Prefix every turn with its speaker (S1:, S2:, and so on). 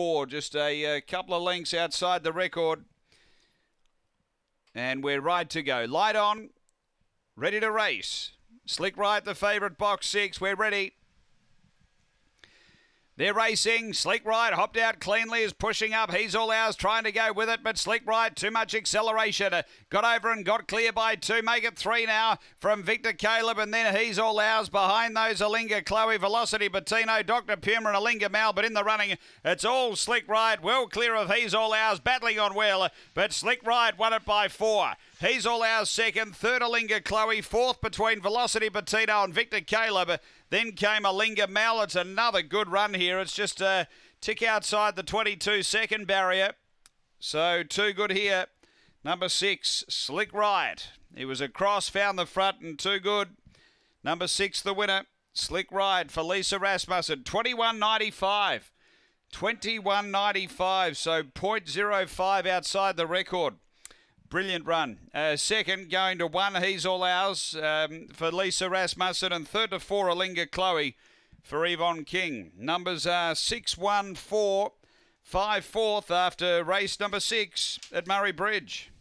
S1: four, just a, a uh, couple of lengths outside the record. And we're right to go. Light on, ready to race. Slick right, the favourite, box six. We're ready. They're racing. Sleek Ride hopped out cleanly, is pushing up. He's all ours, trying to go with it, but Sleek Ride, too much acceleration. Got over and got clear by two. Make it three now from Victor Caleb, and then he's all ours. Behind those, Alinga, Chloe, Velocity, Bettino, Dr. Puma, and Alinga Mal, but in the running, it's all Sleek Ride. Well clear of he's all ours, battling on well, but Slick Ride won it by four. He's all ours second, third Alinga Chloe, fourth between Velocity Patino and Victor Caleb. Then came Alinga Mal. It's another good run here. It's just a tick outside the 22 second barrier. So too good here. Number six, Slick Riot. He was across, found the front, and too good. Number six, the winner, Slick Ride, for Lisa Rasmussen, 21.95. 21.95, so 0.05 outside the record. Brilliant run. Uh, second going to one. He's all ours um, for Lisa Rasmussen. And third to four, Alinga Chloe for Yvonne King. Numbers are 6 1 4, 5 4th after race number six at Murray Bridge.